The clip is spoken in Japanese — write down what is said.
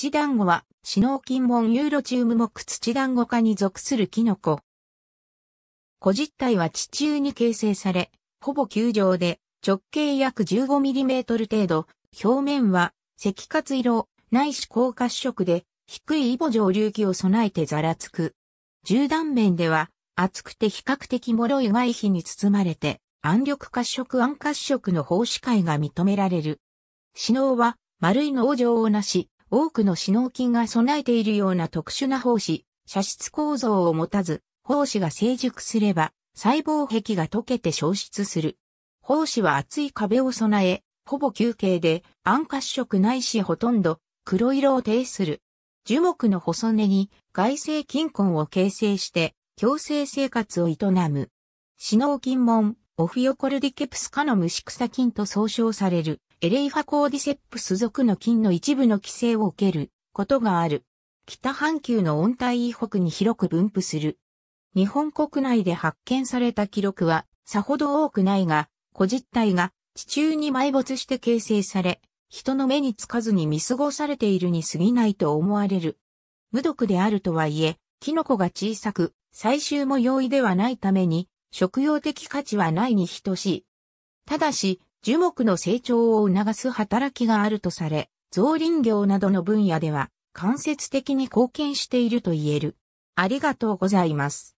土団子は、シノーキンモンユーロチウム目土団子科に属するキノコ。古実体は地中に形成され、ほぼ球状で、直径約 15mm 程度、表面は赤活色、ないし高褐色で、低いイボ上流器を備えてざらつく。縦断面では、厚くて比較的脆い外皮に包まれて、暗緑褐色暗褐色の胞子界が認められる。死脳は丸い脳状をなし、多くの死脳菌が備えているような特殊な胞子、射出構造を持たず、胞子が成熟すれば、細胞壁が溶けて消失する。胞子は厚い壁を備え、ほぼ球形で、暗褐色ないしほとんど黒色を呈する。樹木の細根に外生菌根を形成して共生生活を営む。死脳菌門、オフィオコルディケプス科の虫草菌と総称される。エレイファコーディセップス属の菌の一部の規制を受けることがある。北半球の温帯以北に広く分布する。日本国内で発見された記録はさほど多くないが、古実体が地中に埋没して形成され、人の目につかずに見過ごされているに過ぎないと思われる。無毒であるとはいえ、キノコが小さく、採集も容易ではないために、食用的価値はないに等しい。ただし、樹木の成長を促す働きがあるとされ、造林業などの分野では間接的に貢献していると言える。ありがとうございます。